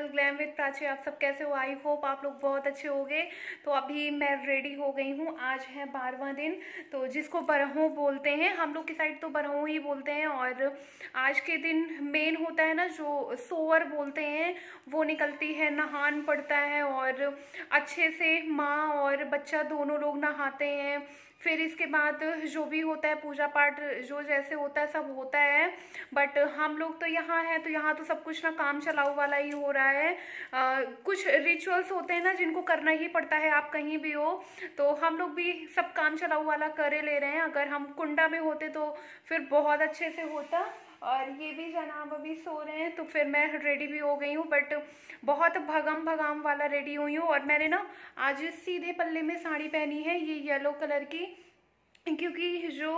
channel glam with Prachi आप सब कैसे हो आई होप आप लोग बहुत अच्छे होगे तो अभी मैं रेडी हो गई हूँ आज है बारहवा दिन तो जिसको बरहों बोलते हैं हम लोग की साइड तो बरहों ही बोलते हैं और आज के दिन मेन होता है ना जो सोअर बोलते हैं वो निकलती है नहान पड़ता है और अच्छे से माँ और बच्चा दोनों लोग नहाते हैं फिर इसके बाद जो भी होता है पूजा पाठ जो जैसे होता है सब होता है बट हम लोग तो यहाँ हैं तो यहाँ तो सब कुछ ना काम चलाओ वाला ही हो रहा है आ, कुछ रिचुअल्स होते हैं ना जिनको करना ही पड़ता है आप कहीं भी हो तो हम लोग भी सब काम चलाओ वाला करे ले रहे हैं अगर हम कुंडा में होते तो फिर बहुत अच्छे से होता और ये भी जनाब अभी सो रहे हैं तो फिर मैं रेडी भी हो गई हूँ बट बहुत भगम भगाम वाला रेडी हुई हूँ और मैंने ना आज सीधे पल्ले में साड़ी पहनी है ये येलो कलर की क्योंकि जो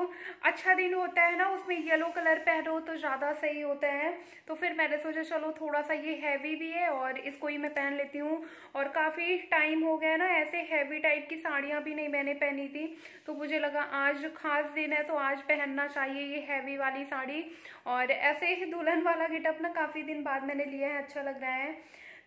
अच्छा दिन होता है ना उसमें येलो कलर पहनो तो ज़्यादा सही होता है तो फिर मैंने सोचा चलो थोड़ा सा ये हैवी भी है और इसको ही मैं पहन लेती हूँ और काफ़ी टाइम हो गया ना ऐसे हैवी टाइप की साड़ियाँ भी नहीं मैंने पहनी थी तो मुझे लगा आज खास दिन है तो आज पहनना चाहिए ये हैवी वाली साड़ी और ऐसे ही दुल्हन वाला गेटअप ना काफ़ी दिन बाद मैंने लिया है अच्छा लग रहा है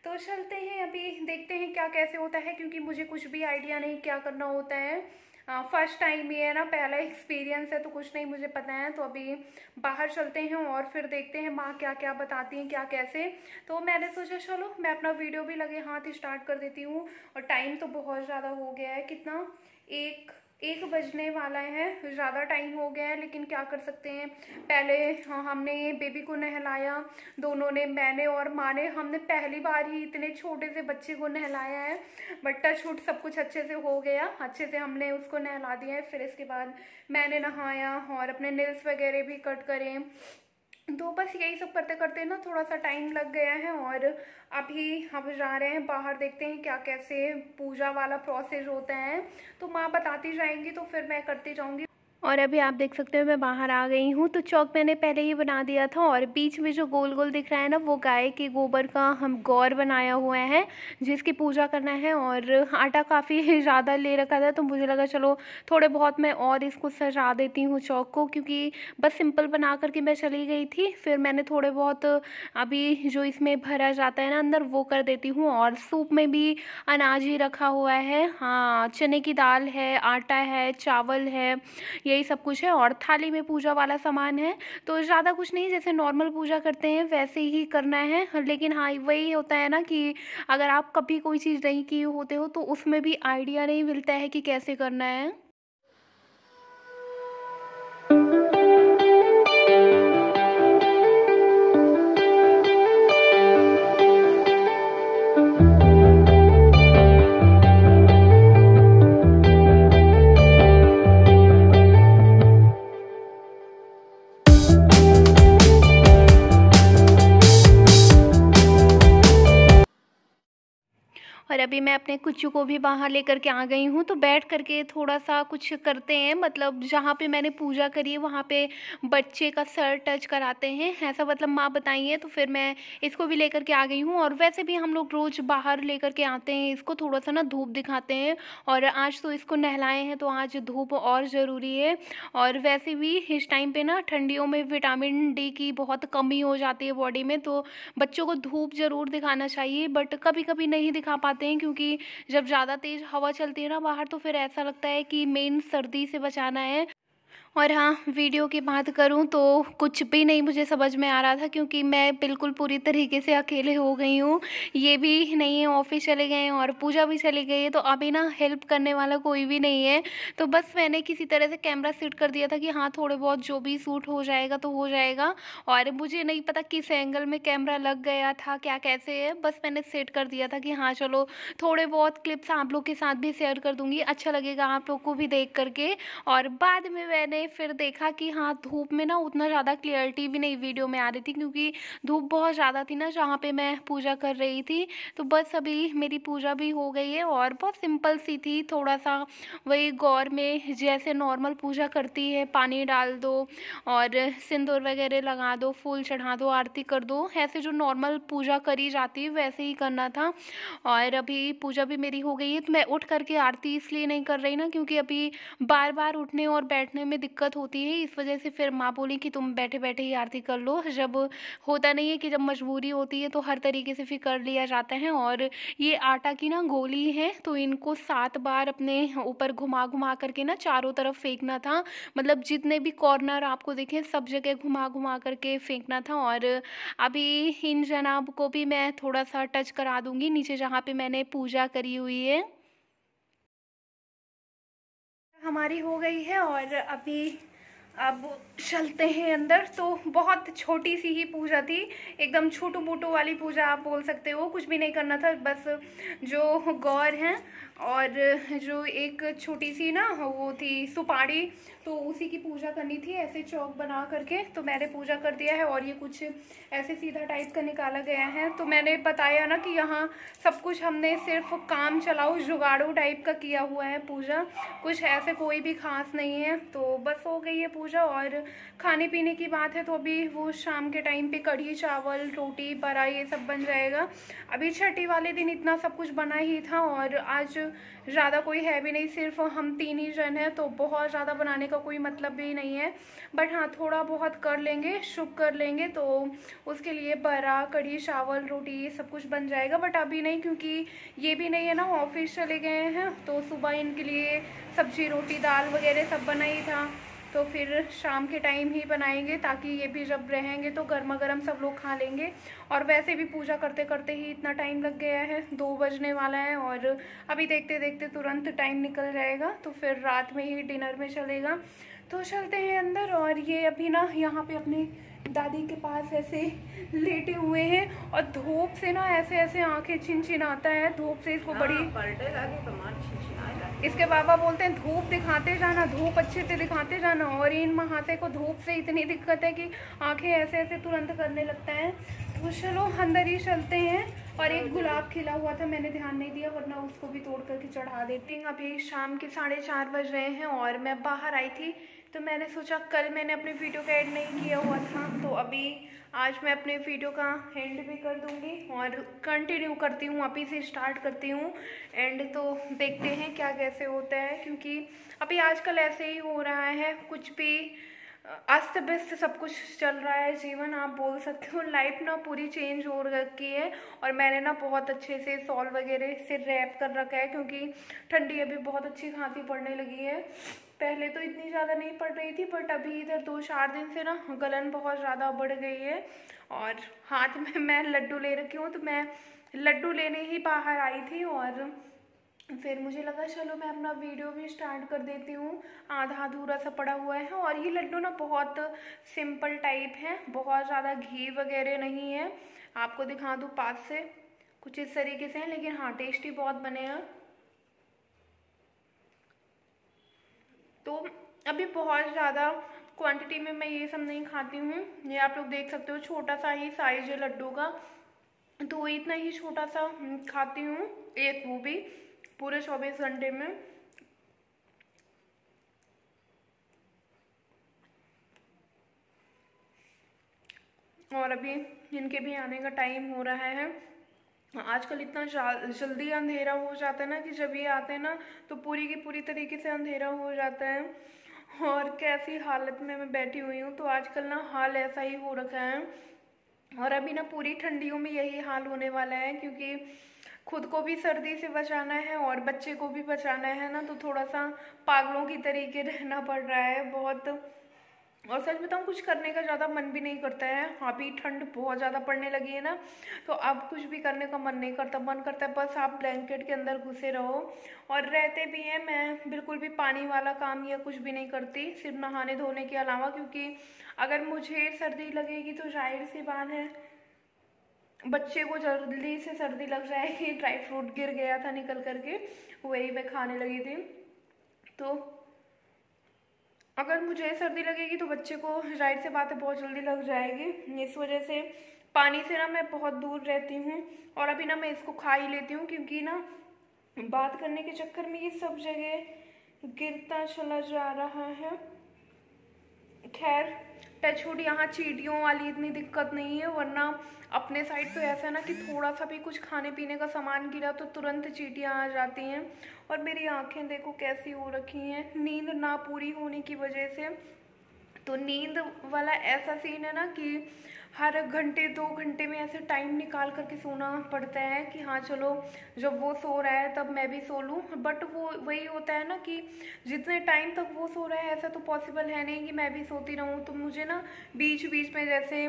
तो चलते हैं अभी देखते हैं क्या कैसे होता है क्योंकि मुझे कुछ भी आइडिया नहीं क्या करना होता है फर्स्ट टाइम ही है ना पहला एक्सपीरियंस है तो कुछ नहीं मुझे पता है तो अभी बाहर चलते हैं और फिर देखते हैं माँ क्या क्या बताती हैं क्या कैसे तो मैंने सोचा चलो मैं अपना वीडियो भी लगे हाथ स्टार्ट कर देती हूँ और टाइम तो बहुत ज़्यादा हो गया है कितना एक एक बजने वाला है ज़्यादा टाइम हो गया है लेकिन क्या कर सकते हैं पहले हाँ, हमने बेबी को नहलाया दोनों ने मैंने और माँ ने हमने पहली बार ही इतने छोटे से बच्चे को नहलाया है बट टच सब कुछ अच्छे से हो गया अच्छे से हमने उसको नहला दिया है फिर इसके बाद मैंने नहाया और अपने नेल्स वगैरह भी कट करें तो बस यही सब करते करते ना थोड़ा सा टाइम लग गया है और अभी हम जा रहे हैं बाहर देखते हैं क्या कैसे पूजा वाला प्रोसेस होता है तो माँ बताती जाएंगी तो फिर मैं करती जाऊँगी और अभी आप देख सकते हो मैं बाहर आ गई हूँ तो चौक मैंने पहले ही बना दिया था और बीच में जो गोल गोल दिख रहा है ना वो गाय के गोबर का हम गौर बनाया हुआ है जिसकी पूजा करना है और आटा काफ़ी ज़्यादा ले रखा था तो मुझे लगा चलो थोड़े बहुत मैं और इसको सजा देती हूँ चौक को क्योंकि बस सिंपल बना करके मैं चली गई थी फिर मैंने थोड़े बहुत अभी जो इसमें भरा जाता है ना अंदर वो कर देती हूँ और सूप में भी अनाज ही रखा हुआ है हाँ चने की दाल है आटा है चावल है ये यही सब कुछ है और थाली में पूजा वाला सामान है तो ज़्यादा कुछ नहीं जैसे नॉर्मल पूजा करते हैं वैसे ही करना है लेकिन हाँ वही होता है ना कि अगर आप कभी कोई चीज़ नहीं की होते हो तो उसमें भी आइडिया नहीं मिलता है कि कैसे करना है अभी मैं अपने कुचू को भी बाहर लेकर के आ गई हूँ तो बैठ करके थोड़ा सा कुछ करते हैं मतलब जहाँ पे मैंने पूजा करी है वहाँ पे बच्चे का सर टच कराते हैं ऐसा मतलब माँ बताई है तो फिर मैं इसको भी लेकर के आ गई हूँ और वैसे भी हम लोग रोज़ बाहर लेकर के आते हैं इसको थोड़ा सा ना धूप दिखाते हैं और आज तो इसको नहलाए हैं तो आज धूप और ज़रूरी है और वैसे भी इस टाइम पर ना ठंडियों में विटामिन डी की बहुत कमी हो जाती है बॉडी में तो बच्चों को धूप ज़रूर दिखाना चाहिए बट कभी कभी नहीं दिखा पाते हैं हैं क्योंकि जब ज़्यादा तेज़ हवा चलती है ना बाहर तो फिर ऐसा लगता है कि मेन सर्दी से बचाना है और हाँ वीडियो की बात करूँ तो कुछ भी नहीं मुझे समझ में आ रहा था क्योंकि मैं बिल्कुल पूरी तरीके से अकेले हो गई हूँ ये भी नहीं है ऑफिस चले गए हैं और पूजा भी चली गई है तो अभी ना हेल्प करने वाला कोई भी नहीं है तो बस मैंने किसी तरह से कैमरा सेट कर दिया था कि हाँ थोड़े बहुत जो भी सूट हो जाएगा तो हो जाएगा और मुझे नहीं पता किस एंगल में कैमरा लग गया था क्या कैसे है बस मैंने सेट कर दिया था कि हाँ चलो थोड़े बहुत क्लिप्स आप लोग के साथ भी शेयर कर दूँगी अच्छा लगेगा आप लोग को भी देख करके और बाद में मैंने फिर देखा कि हाँ धूप में ना उतना ज़्यादा क्लियरिटी भी नहीं वीडियो में आ रही थी क्योंकि धूप बहुत ज़्यादा थी ना जहाँ पे मैं पूजा कर रही थी तो बस अभी मेरी पूजा भी हो गई है और बहुत सिंपल सी थी थोड़ा सा वही गौर में जैसे नॉर्मल पूजा करती है पानी डाल दो और सिंदूर वगैरह लगा दो फूल चढ़ा दो आरती कर दो ऐसे जो नॉर्मल पूजा करी जाती है वैसे ही करना था और अभी पूजा भी मेरी हो गई है तो मैं उठ करके आरती इसलिए नहीं कर रही ना क्योंकि अभी बार बार उठने और बैठने में दिक्कत दिक्कत होती है इस वजह से फिर माँ बोली कि तुम बैठे बैठे ही आरती कर लो जब होता नहीं है कि जब मजबूरी होती है तो हर तरीके से फिर कर लिया जाता है और ये आटा की ना गोली है तो इनको सात बार अपने ऊपर घुमा घुमा करके ना चारों तरफ फेंकना था मतलब जितने भी कॉर्नर आपको देखें सब जगह घुमा घुमा करके फेंकना था और अभी इन जनाब को भी मैं थोड़ा सा टच करा दूँगी नीचे जहाँ पे मैंने पूजा करी हुई है हमारी हो गई है और अभी अब चलते हैं अंदर तो बहुत छोटी सी ही पूजा थी एकदम छोटू मोटू वाली पूजा आप बोल सकते हो कुछ भी नहीं करना था बस जो गौर हैं और जो एक छोटी सी ना वो थी सुपारी तो उसी की पूजा करनी थी ऐसे चौक बना करके तो मैंने पूजा कर दिया है और ये कुछ ऐसे सीधा टाइप का निकाला गया है तो मैंने बताया ना कि यहाँ सब कुछ हमने सिर्फ काम चलाओ जुगाड़ू टाइप का किया हुआ है पूजा कुछ ऐसे कोई भी खास नहीं है तो बस हो गई है पूजा और खाने पीने की बात है तो अभी वो शाम के टाइम पर कढ़ी चावल रोटी बड़ा ये सब बन जाएगा अभी छठी वाले दिन इतना सब कुछ बना ही था और आज ज़्यादा कोई है भी नहीं सिर्फ हम तीन ही जन हैं तो बहुत ज़्यादा बनाने का कोई मतलब भी नहीं है बट हाँ थोड़ा बहुत कर लेंगे शुभ कर लेंगे तो उसके लिए बरा कढ़ी चावल रोटी सब कुछ बन जाएगा बट अभी नहीं क्योंकि ये भी नहीं है ना ऑफिस चले गए हैं तो सुबह इनके लिए सब्जी रोटी दाल वगैरह सब बना ही था तो फिर शाम के टाइम ही बनाएंगे ताकि ये भी जब रहेंगे तो गर्मा गर्म सब लोग खा लेंगे और वैसे भी पूजा करते करते ही इतना टाइम लग गया है दो बजने वाला है और अभी देखते देखते तुरंत टाइम निकल जाएगा तो फिर रात में ही डिनर में चलेगा तो चलते हैं अंदर और ये अभी ना यहाँ पे अपने दादी के पास ऐसे लेटे हुए हैं और धूप से ना ऐसे ऐसे आंखें आता है धूप से इसको हाँ, बड़ी इसके बाबा बोलते हैं धूप दिखाते जाना धूप अच्छे से दिखाते जाना और इन महाशय को धूप से इतनी दिक्कत है कि आंखें ऐसे ऐसे तुरंत करने लगता है तो चलो अंदर ही चलते हैं और एक गुलाब खिला हुआ था मैंने ध्यान नहीं दिया वरना उसको भी तोड़ करके चढ़ा देती अभी शाम के साढ़े चार बज रहे हैं और मैं बाहर आई थी तो मैंने सोचा कल मैंने अपने वीडियो का एड नहीं किया हुआ था तो अभी आज मैं अपने वीडियो का एंड भी कर दूंगी और कंटिन्यू करती हूँ अभी से स्टार्ट करती हूँ एंड तो देखते हैं क्या कैसे होता है क्योंकि अभी आजकल ऐसे ही हो रहा है कुछ भी आज व्यस्त से सब कुछ चल रहा है जीवन आप बोल सकते हो लाइफ ना पूरी चेंज हो रखी है और मैंने ना बहुत अच्छे से सॉल वगैरह से रैप कर रखा है क्योंकि ठंडी अभी बहुत अच्छी खांसी पड़ने लगी है पहले तो इतनी ज़्यादा नहीं पड़ रही थी बट अभी इधर दो चार दिन से ना गलन बहुत ज़्यादा बढ़ गई है और हाथ में मैं लड्डू ले रखी हूँ तो मैं लड्डू लेने ही बाहर आई थी और फिर मुझे लगा चलो मैं अपना वीडियो भी स्टार्ट कर देती हूँ आधा अधूरा सा पड़ा हुआ है और ये लड्डू ना बहुत सिंपल टाइप है बहुत ज़्यादा घी वगैरह नहीं है आपको दिखा दूँ पास से कुछ इस तरीके से हैं लेकिन हाँ टेस्टी बहुत बने हैं तो अभी बहुत ज़्यादा क्वांटिटी में मैं ये सब नहीं खाती हूँ ये आप लोग देख सकते हो छोटा सा ही साइज है लड्डू का तो इतना ही छोटा सा खाती हूँ एक वो भी पूरे चौबीस घंटे में और अभी इनके भी आने का टाइम हो रहा है आजकल इतना जल्दी अंधेरा हो जाता है ना कि जब ये आते हैं ना तो पूरी की पूरी तरीके से अंधेरा हो जाता है और कैसी हालत में मैं बैठी हुई हूँ तो आजकल ना हाल ऐसा ही हो रखा है और अभी ना पूरी ठंडियों में यही हाल होने वाला है क्योंकि खुद को भी सर्दी से बचाना है और बच्चे को भी बचाना है ना तो थोड़ा सा पागलों की तरीके रहना पड़ रहा है बहुत और सच बताऊँ कुछ करने का ज़्यादा मन भी नहीं करता है अभी ठंड बहुत ज़्यादा पड़ने लगी है ना तो अब कुछ भी करने का मन नहीं करता मन करता है बस आप ब्लैंकेट के अंदर घुसे रहो और रहते भी हैं मैं बिल्कुल भी पानी वाला काम या कुछ भी नहीं करती सिर्फ नहाने धोने के अलावा क्योंकि अगर मुझे सर्दी लगेगी तो जाहिर सी बात है बच्चे को जल्दी से सर्दी लग जाएगी ड्राई फ्रूट गिर गया था निकल करके वही मैं खाने लगी थी तो अगर मुझे सर्दी लगेगी तो बच्चे को जाहिर से बात है बहुत जल्दी लग जाएगी इस वजह से पानी से ना मैं बहुत दूर रहती हूँ और अभी ना मैं इसको खा ही लेती हूँ क्योंकि ना बात करने के चक्कर में ये सब जगह गिरता चला जा रहा है खैर टचवुड यहाँ चीटियों वाली इतनी दिक्कत नहीं है वरना अपने साइड तो ऐसा है ना कि थोड़ा सा भी कुछ खाने पीने का सामान गिरा तो तुरंत चीटियाँ आ जाती हैं और मेरी आंखें देखो कैसी हो रखी हैं नींद ना पूरी होने की वजह से तो नींद वाला ऐसा सीन है ना कि हर घंटे दो घंटे में ऐसे टाइम निकाल करके सोना पड़ता है कि हाँ चलो जब वो सो रहा है तब मैं भी सो लूँ बट वो वही होता है ना कि जितने टाइम तक वो सो रहा है ऐसा तो पॉसिबल है नहीं कि मैं भी सोती रहूँ तो मुझे ना बीच बीच में जैसे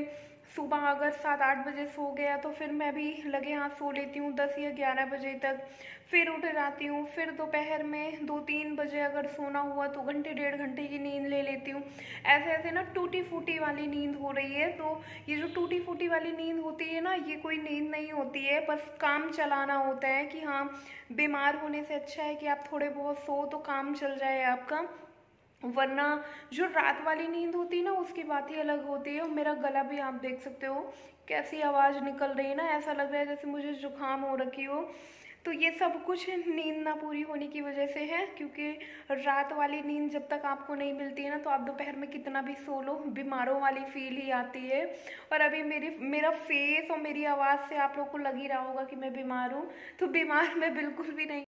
सुबह अगर सात आठ बजे सो गया तो फिर मैं भी लगे हाथ सो लेती हूँ दस या ग्यारह बजे तक फिर उठ जाती हूँ फिर दोपहर में दो तीन बजे अगर सोना हुआ तो घंटे डेढ़ घंटे की नींद ले लेती हूँ ऐसे ऐसे ना टूटी फूटी वाली नींद हो रही है तो ये जो टूटी फूटी वाली नींद होती है ना ये कोई नींद नहीं होती है बस काम चलाना होता है कि हाँ बीमार होने से अच्छा है कि आप थोड़े बहुत सो तो काम चल जाए आपका वरना जो रात वाली नींद होती है ना उसकी बात ही अलग होती है और मेरा गला भी आप देख सकते हो कैसी आवाज़ निकल रही है ना ऐसा लग रहा है जैसे मुझे जुकाम हो रखी हो तो ये सब कुछ नींद ना पूरी होने की वजह से है क्योंकि रात वाली नींद जब तक आपको नहीं मिलती है ना तो आप दोपहर में कितना भी सो लो बीमारों वाली फील ही आती है और अभी मेरी मेरा फेस और मेरी आवाज़ से आप लोग को लग ही रहा होगा कि मैं बीमार हूँ तो बीमार मैं बिल्कुल भी नहीं